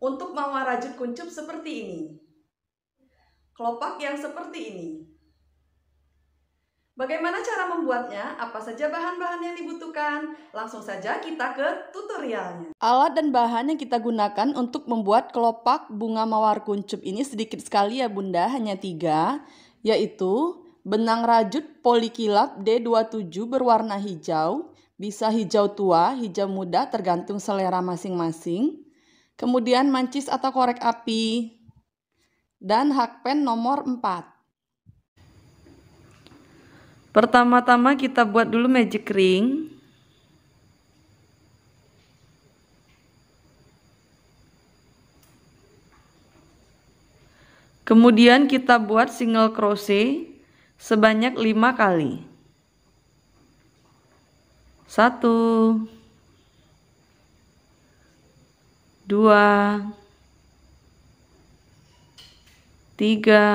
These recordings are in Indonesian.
untuk mawar rajut kuncup seperti ini. Kelopak yang seperti ini. Bagaimana cara membuatnya? Apa saja bahan-bahan yang dibutuhkan? Langsung saja kita ke tutorialnya. Alat dan bahan yang kita gunakan untuk membuat kelopak bunga mawar kuncup ini sedikit sekali ya bunda, hanya tiga, yaitu benang rajut polikilap D27 berwarna hijau, bisa hijau tua, hijau muda tergantung selera masing-masing. Kemudian mancis atau korek api. Dan hakpen nomor 4. Pertama-tama kita buat dulu magic ring. Kemudian kita buat single crochet sebanyak 5 kali. 1 dua, tiga,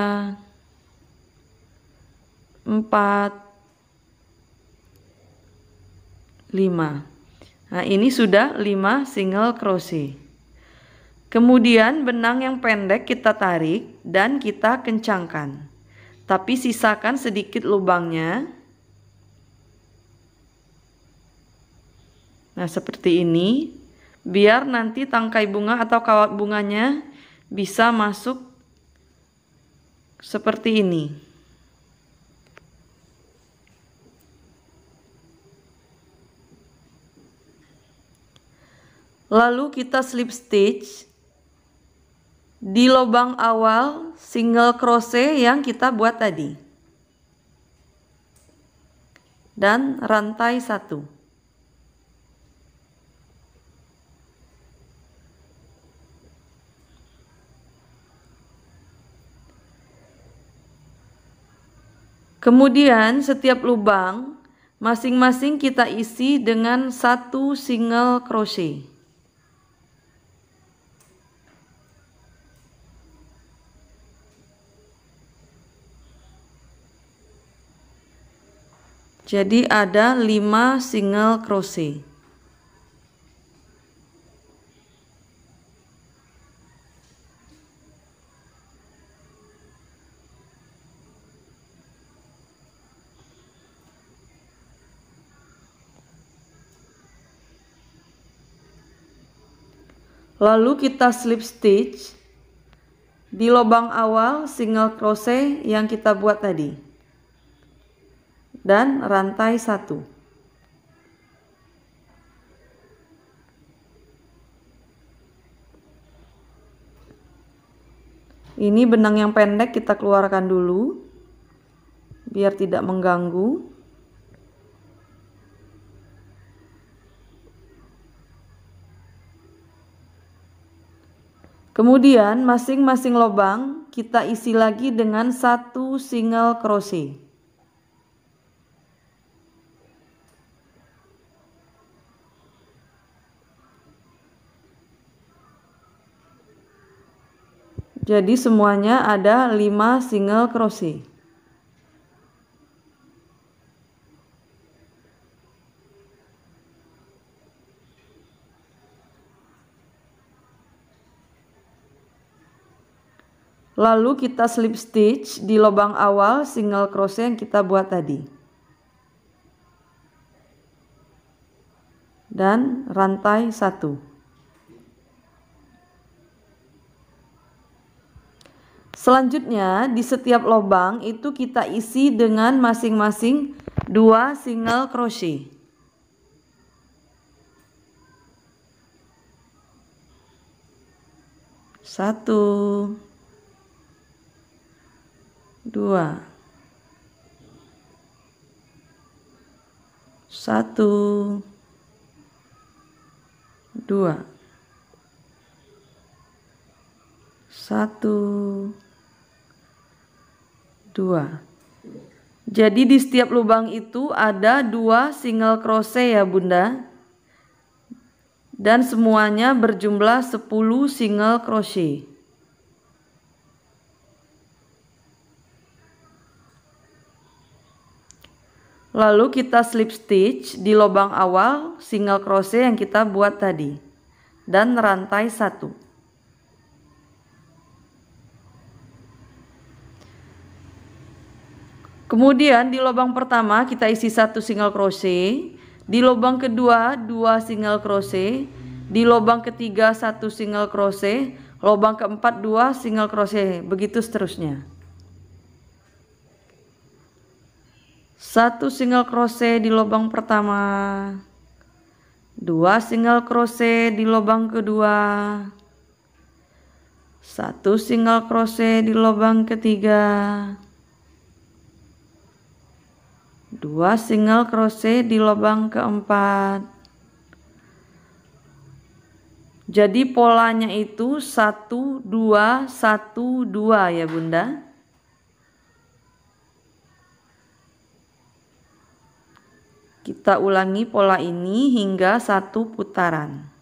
empat, lima. Nah, ini sudah lima single crochet. Kemudian benang yang pendek kita tarik dan kita kencangkan. Tapi sisakan sedikit lubangnya. Nah, seperti ini biar nanti tangkai bunga atau kawat bunganya bisa masuk seperti ini lalu kita slip stitch di lubang awal single crochet yang kita buat tadi dan rantai satu Kemudian setiap lubang masing-masing kita isi dengan satu single crochet. Jadi ada 5 single crochet. Lalu kita slip stitch di lubang awal single crochet yang kita buat tadi. Dan rantai satu. Ini benang yang pendek kita keluarkan dulu biar tidak mengganggu. Kemudian masing-masing lubang kita isi lagi dengan satu single crochet. Jadi semuanya ada 5 single crochet. Lalu kita slip stitch di lubang awal single crochet yang kita buat tadi. Dan rantai satu. Selanjutnya di setiap lubang itu kita isi dengan masing-masing dua single crochet. Satu dua, satu, dua, satu, dua. Jadi di setiap lubang itu ada dua single crochet ya bunda dan semuanya berjumlah 10 single crochet. Lalu kita slip stitch di lubang awal single crochet yang kita buat tadi dan rantai satu. Kemudian di lubang pertama kita isi satu single crochet, di lubang kedua dua single crochet, di lubang ketiga satu single crochet, lubang keempat dua single crochet, begitu seterusnya. satu single crochet di lubang pertama dua single crochet di lubang kedua satu single crochet di lubang ketiga dua single crochet di lubang keempat jadi polanya itu satu dua satu dua ya bunda Kita ulangi pola ini hingga satu putaran.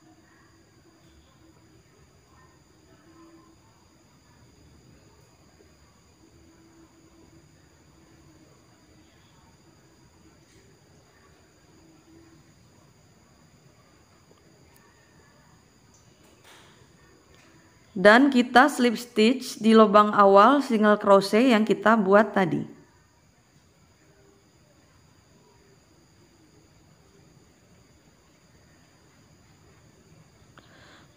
dan kita slip stitch di lubang awal single crochet yang kita buat tadi.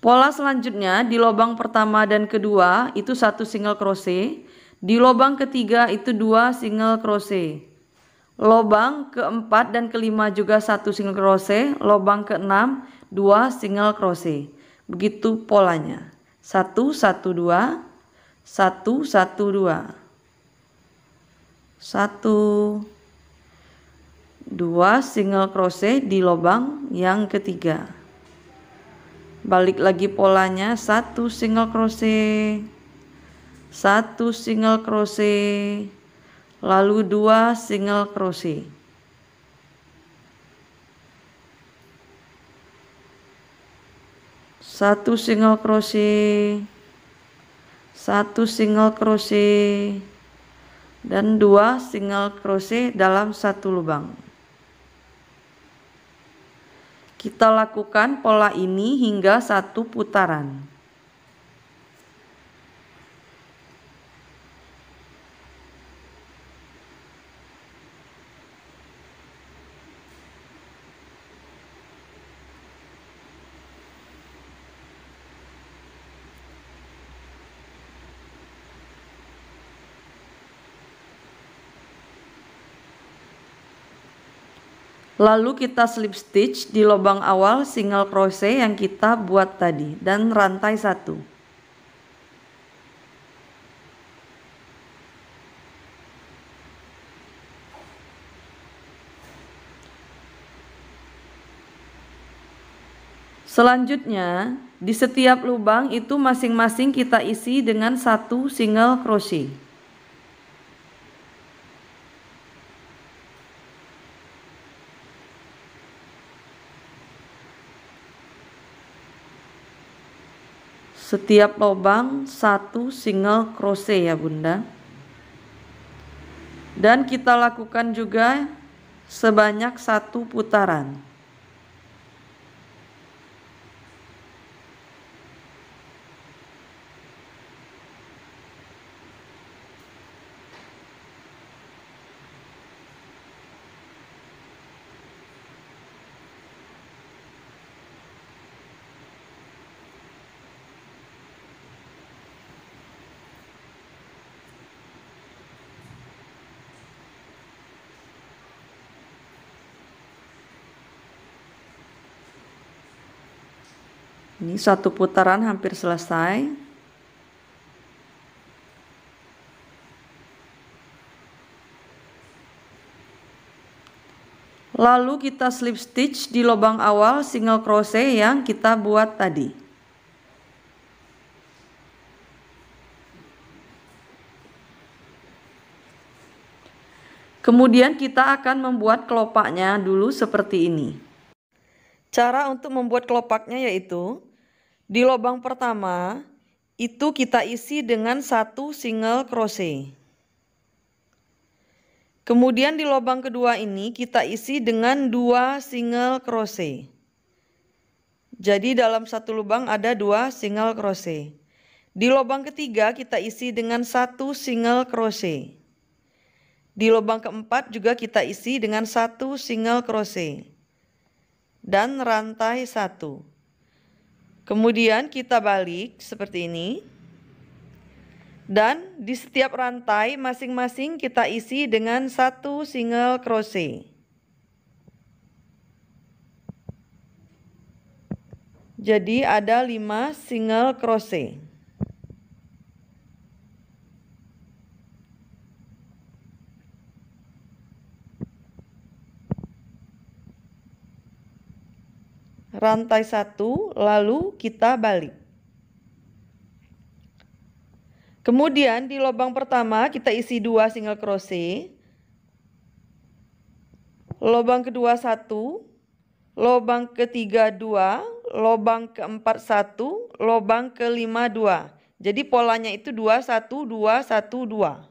Pola selanjutnya di lubang pertama dan kedua itu satu single crochet, di lubang ketiga itu dua single crochet. lubang keempat dan kelima juga satu single crochet, lubang keenam dua single crochet. Begitu polanya. Satu, satu, dua, satu, satu, dua, satu, dua single crochet di lubang yang ketiga balik lagi polanya satu single crochet satu single crochet lalu dua single crochet satu single crochet satu single crochet dan dua single crochet dalam satu lubang kita lakukan pola ini hingga satu putaran. Lalu kita slip stitch di lubang awal single crochet yang kita buat tadi dan rantai satu. Selanjutnya, di setiap lubang itu masing-masing kita isi dengan satu single crochet. setiap lubang satu single crochet ya bunda dan kita lakukan juga sebanyak satu putaran Ini satu putaran hampir selesai. Lalu kita slip stitch di lubang awal single crochet yang kita buat tadi. Kemudian kita akan membuat kelopaknya dulu seperti ini. Cara untuk membuat kelopaknya yaitu di lubang pertama itu kita isi dengan satu single crochet. Kemudian di lubang kedua ini kita isi dengan dua single crochet. Jadi dalam satu lubang ada dua single crochet. Di lubang ketiga kita isi dengan satu single crochet. Di lubang keempat juga kita isi dengan satu single crochet. Dan rantai satu. Kemudian kita balik seperti ini. Dan di setiap rantai masing-masing kita isi dengan satu single crochet. Jadi ada lima single crochet. rantai satu, lalu kita balik. Kemudian di lubang pertama kita isi dua single crochet. Lubang kedua satu, lubang ketiga dua, lubang keempat satu, lubang kelima dua. Jadi polanya itu dua satu dua satu dua.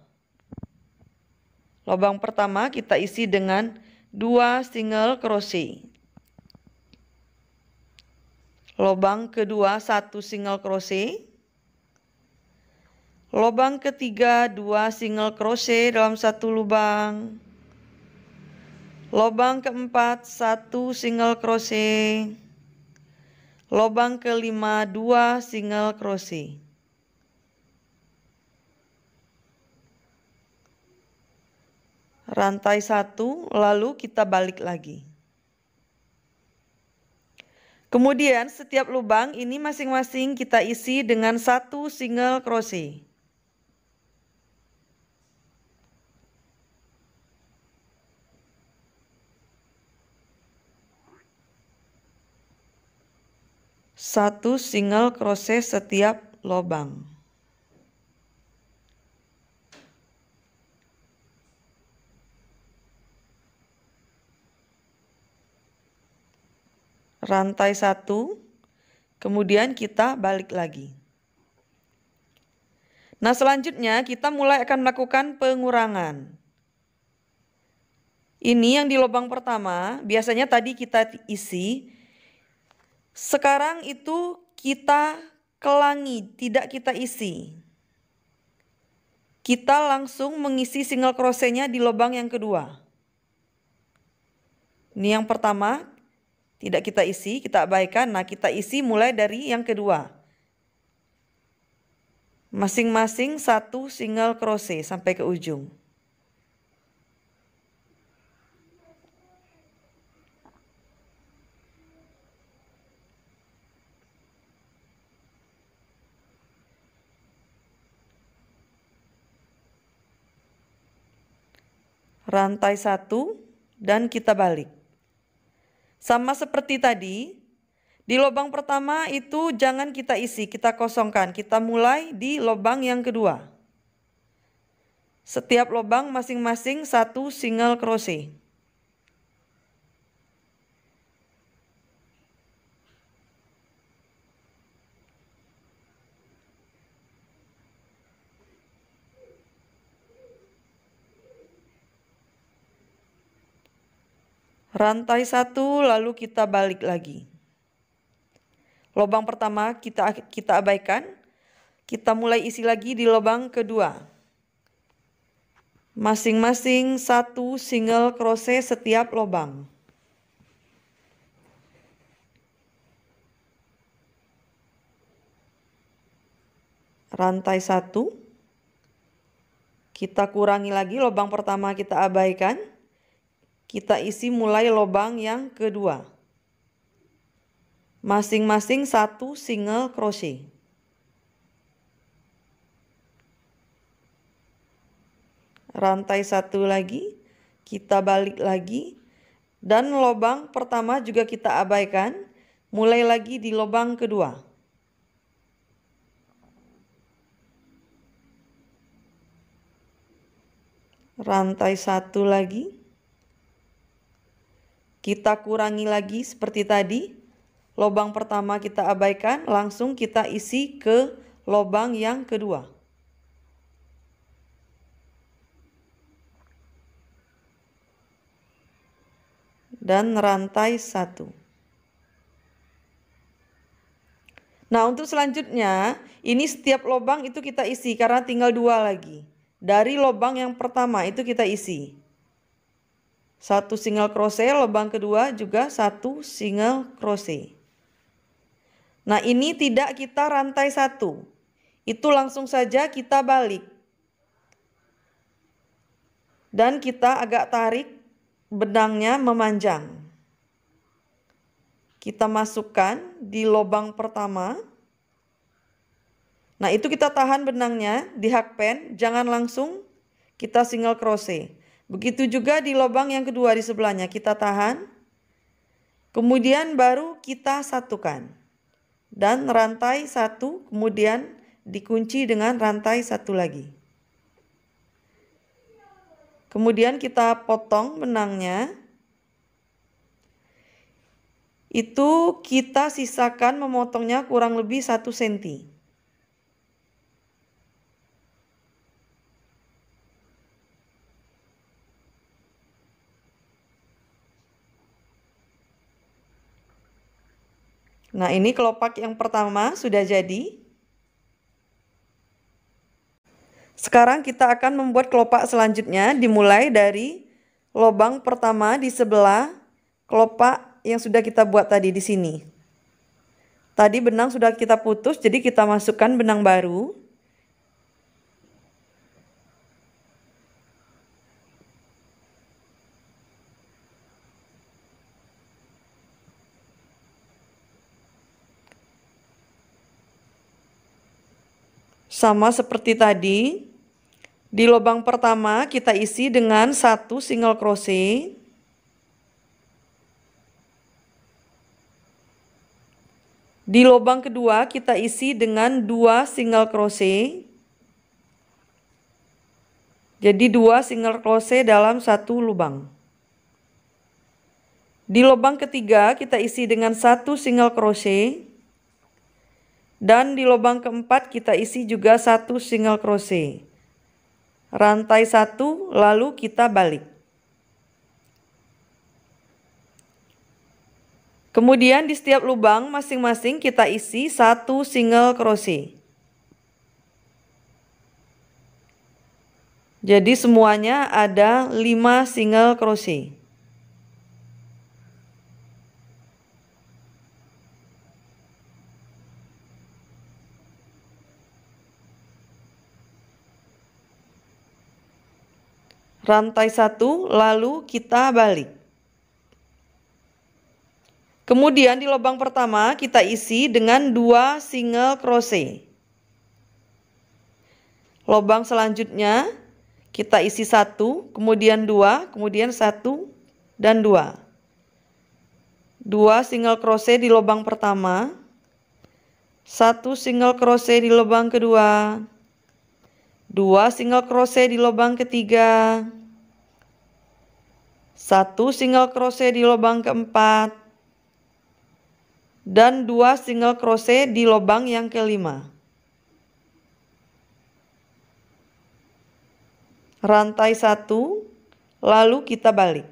Lubang pertama kita isi dengan dua single crochet lobang kedua satu single crochet lobang ketiga dua single crochet dalam satu lubang lobang keempat satu single crochet lobang kelima dua single crochet rantai satu lalu kita balik lagi Kemudian setiap lubang ini masing-masing kita isi dengan satu single crochet. Satu single crochet setiap lubang. rantai satu, kemudian kita balik lagi. Nah, selanjutnya kita mulai akan melakukan pengurangan. Ini yang di lubang pertama, biasanya tadi kita isi. Sekarang itu kita kelangi, tidak kita isi. Kita langsung mengisi single crochetnya di lubang yang kedua. Ini yang pertama, tidak kita isi, kita abaikan. Nah, kita isi mulai dari yang kedua. Masing-masing satu single crochet sampai ke ujung. rantai satu dan kita balik. Sama seperti tadi, di lubang pertama itu jangan kita isi, kita kosongkan. Kita mulai di lubang yang kedua. Setiap lubang masing-masing satu single crochet. Rantai satu lalu kita balik lagi. Lobang pertama kita kita abaikan. Kita mulai isi lagi di lubang kedua. Masing-masing satu single crochet setiap lubang. Rantai satu. Kita kurangi lagi Lubang pertama kita abaikan kita isi mulai lobang yang kedua. Masing-masing satu single crochet. Rantai satu lagi, kita balik lagi dan lobang pertama juga kita abaikan. Mulai lagi di lubang kedua. rantai satu lagi kita kurangi lagi seperti tadi. Lobang pertama kita abaikan, langsung kita isi ke lobang yang kedua. Dan rantai satu. Nah untuk selanjutnya, ini setiap lobang itu kita isi karena tinggal dua lagi. Dari lobang yang pertama itu kita isi satu single crochet, lubang kedua juga satu single crochet. Nah, ini tidak kita rantai satu. Itu langsung saja kita balik. Dan kita agak tarik benangnya memanjang. Kita masukkan di lubang pertama. Nah, itu kita tahan benangnya di hakpen, jangan langsung kita single crochet Begitu juga di lubang yang kedua di sebelahnya kita tahan. Kemudian baru kita satukan. Dan rantai satu kemudian dikunci dengan rantai satu lagi. Kemudian kita potong benangnya. Itu kita sisakan memotongnya kurang lebih satu senti Nah, ini kelopak yang pertama sudah jadi. Sekarang kita akan membuat kelopak selanjutnya dimulai dari lubang pertama di sebelah kelopak yang sudah kita buat tadi di sini. Tadi benang sudah kita putus, jadi kita masukkan benang baru. Sama seperti tadi, di lubang pertama kita isi dengan satu single crochet. Di lubang kedua kita isi dengan dua single crochet. Jadi dua single crochet dalam satu lubang. Di lubang ketiga kita isi dengan satu single crochet. Dan di lubang keempat kita isi juga satu single crochet. Rantai satu lalu kita balik. Kemudian di setiap lubang masing-masing kita isi satu single crochet. Jadi semuanya ada lima single crochet. rantai satu, lalu kita balik. Kemudian di lubang pertama kita isi dengan dua single crochet. Lubang selanjutnya kita isi satu, kemudian dua, kemudian satu, dan dua. Dua single crochet di lubang pertama, satu single crochet di lubang kedua, 2 single crochet di lubang ketiga, 1 single crochet di lubang keempat, dan 2 single crochet di lubang yang kelima. Rantai 1, lalu kita balik.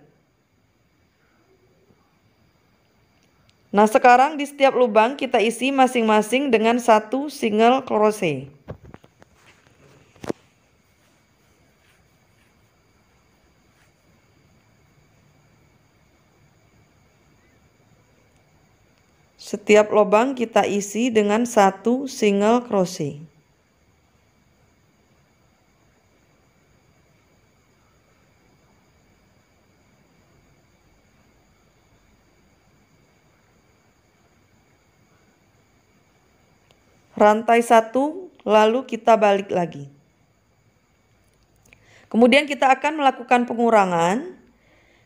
Nah, sekarang di setiap lubang kita isi masing-masing dengan satu single crochet. Setiap lubang kita isi dengan satu single crochet. Rantai satu, lalu kita balik lagi. Kemudian kita akan melakukan pengurangan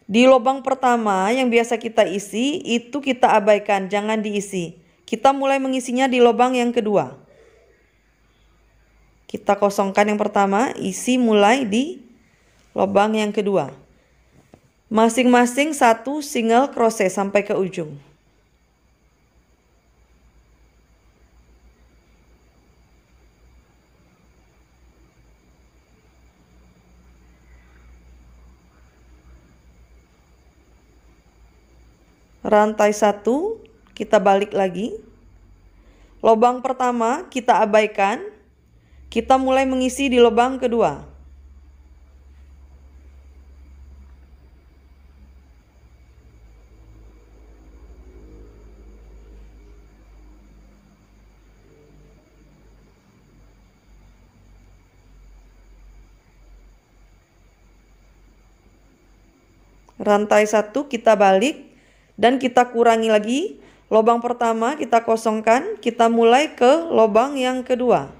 di lubang pertama yang biasa kita isi itu kita abaikan, jangan diisi. Kita mulai mengisinya di lubang yang kedua. Kita kosongkan yang pertama, isi mulai di lubang yang kedua. Masing-masing satu single crochet sampai ke ujung. rantai satu kita balik lagi. Lubang pertama kita abaikan, kita mulai mengisi di lubang kedua. Rantai satu kita balik, dan kita kurangi lagi. lubang pertama kita kosongkan, kita mulai ke lubang yang kedua.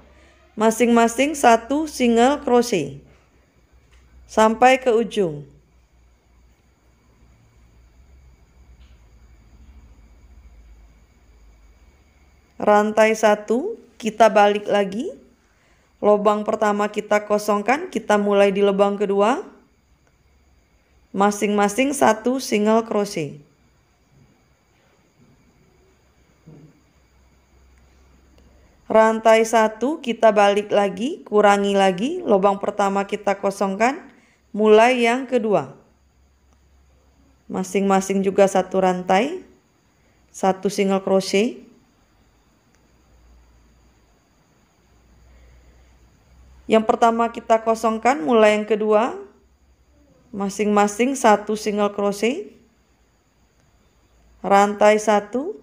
Masing-masing satu single crochet sampai ke ujung. Rantai satu kita balik lagi. lubang pertama kita kosongkan, kita mulai di lubang kedua. Masing-masing satu single crochet. Rantai satu kita balik lagi, kurangi lagi, lubang pertama kita kosongkan, mulai yang kedua. Masing-masing juga satu rantai, satu single crochet. Yang pertama kita kosongkan, mulai yang kedua, masing-masing satu single crochet, rantai satu,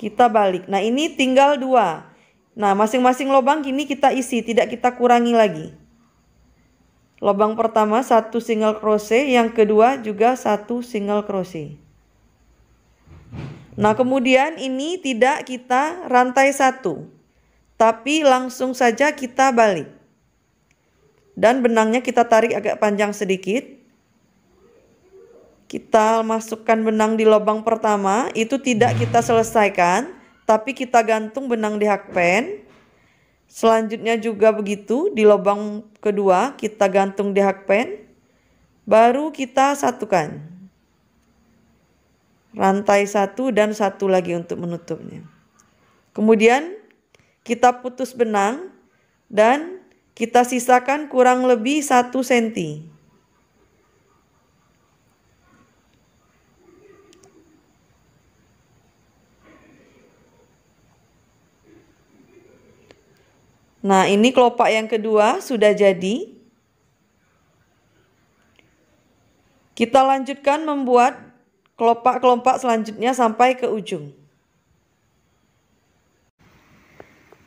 kita balik. Nah, ini tinggal dua. Nah, masing-masing lubang kini kita isi, tidak kita kurangi lagi. Lubang pertama satu single crochet, yang kedua juga satu single crochet. Nah, kemudian ini tidak kita rantai satu, tapi langsung saja kita balik. Dan benangnya kita tarik agak panjang sedikit kita masukkan benang di lubang pertama itu tidak kita selesaikan tapi kita gantung benang di hakpen selanjutnya juga begitu di lubang kedua kita gantung di hakpen baru kita satukan rantai satu dan satu lagi untuk menutupnya kemudian kita putus benang dan kita sisakan kurang lebih satu senti. Nah, ini kelopak yang kedua sudah jadi. Kita lanjutkan membuat kelopak-kelopak selanjutnya sampai ke ujung.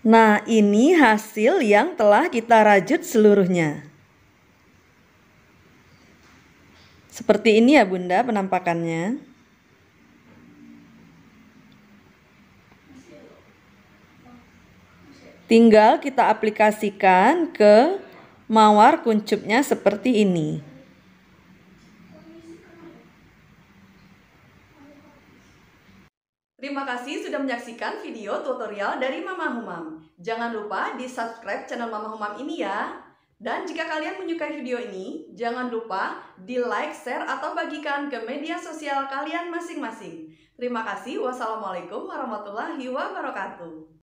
Nah, ini hasil yang telah kita rajut seluruhnya. Seperti ini ya Bunda penampakannya. Tinggal kita aplikasikan ke mawar kuncupnya seperti ini. Terima kasih sudah menyaksikan video tutorial dari Mama Humam. Jangan lupa di subscribe channel Mama Humam ini ya. Dan jika kalian menyukai video ini, jangan lupa di like, share, atau bagikan ke media sosial kalian masing-masing. Terima kasih. Wassalamualaikum warahmatullahi wabarakatuh.